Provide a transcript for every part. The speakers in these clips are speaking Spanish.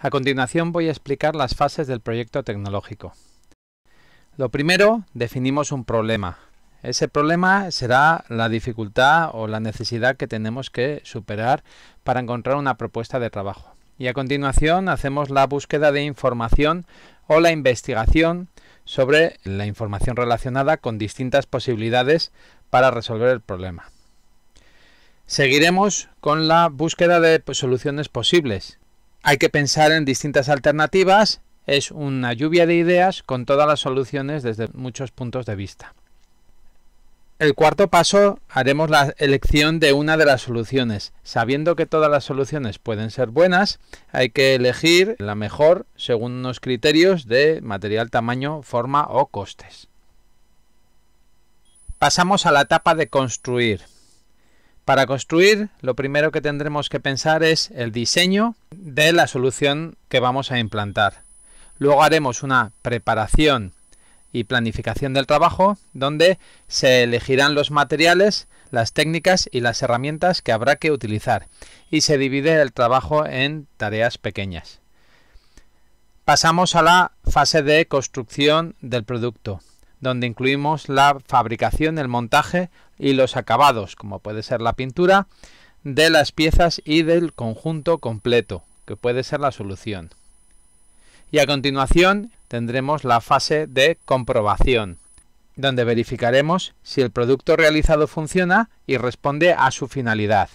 A continuación voy a explicar las fases del proyecto tecnológico. Lo primero, definimos un problema. Ese problema será la dificultad o la necesidad que tenemos que superar para encontrar una propuesta de trabajo. Y a continuación hacemos la búsqueda de información o la investigación sobre la información relacionada con distintas posibilidades para resolver el problema. Seguiremos con la búsqueda de soluciones posibles hay que pensar en distintas alternativas. Es una lluvia de ideas con todas las soluciones desde muchos puntos de vista. El cuarto paso, haremos la elección de una de las soluciones. Sabiendo que todas las soluciones pueden ser buenas, hay que elegir la mejor según unos criterios de material, tamaño, forma o costes. Pasamos a la etapa de construir. Para construir, lo primero que tendremos que pensar es el diseño de la solución que vamos a implantar. Luego haremos una preparación y planificación del trabajo donde se elegirán los materiales, las técnicas y las herramientas que habrá que utilizar y se divide el trabajo en tareas pequeñas. Pasamos a la fase de construcción del producto donde incluimos la fabricación, el montaje y los acabados, como puede ser la pintura, de las piezas y del conjunto completo, que puede ser la solución. Y a continuación tendremos la fase de comprobación, donde verificaremos si el producto realizado funciona y responde a su finalidad.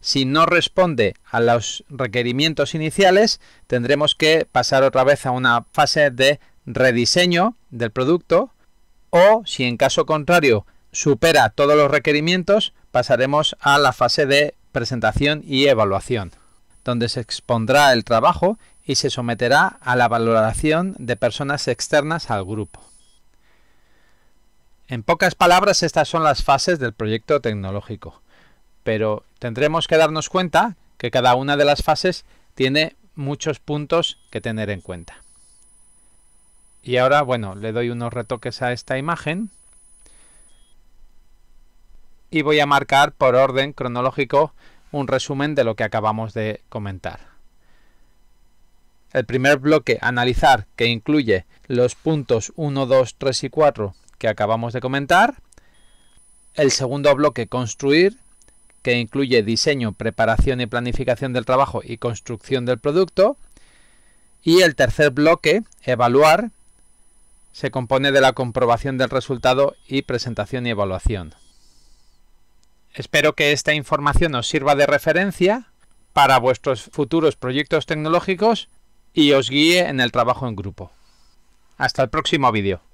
Si no responde a los requerimientos iniciales, tendremos que pasar otra vez a una fase de rediseño del producto o si en caso contrario supera todos los requerimientos, pasaremos a la fase de presentación y evaluación, donde se expondrá el trabajo y se someterá a la valoración de personas externas al grupo. En pocas palabras, estas son las fases del proyecto tecnológico, pero tendremos que darnos cuenta que cada una de las fases tiene muchos puntos que tener en cuenta. Y ahora, bueno, le doy unos retoques a esta imagen. Y voy a marcar por orden cronológico un resumen de lo que acabamos de comentar. El primer bloque, analizar, que incluye los puntos 1, 2, 3 y 4 que acabamos de comentar. El segundo bloque, construir, que incluye diseño, preparación y planificación del trabajo y construcción del producto. Y el tercer bloque, evaluar, se compone de la comprobación del resultado y presentación y evaluación. Espero que esta información os sirva de referencia para vuestros futuros proyectos tecnológicos y os guíe en el trabajo en grupo. Hasta el próximo vídeo.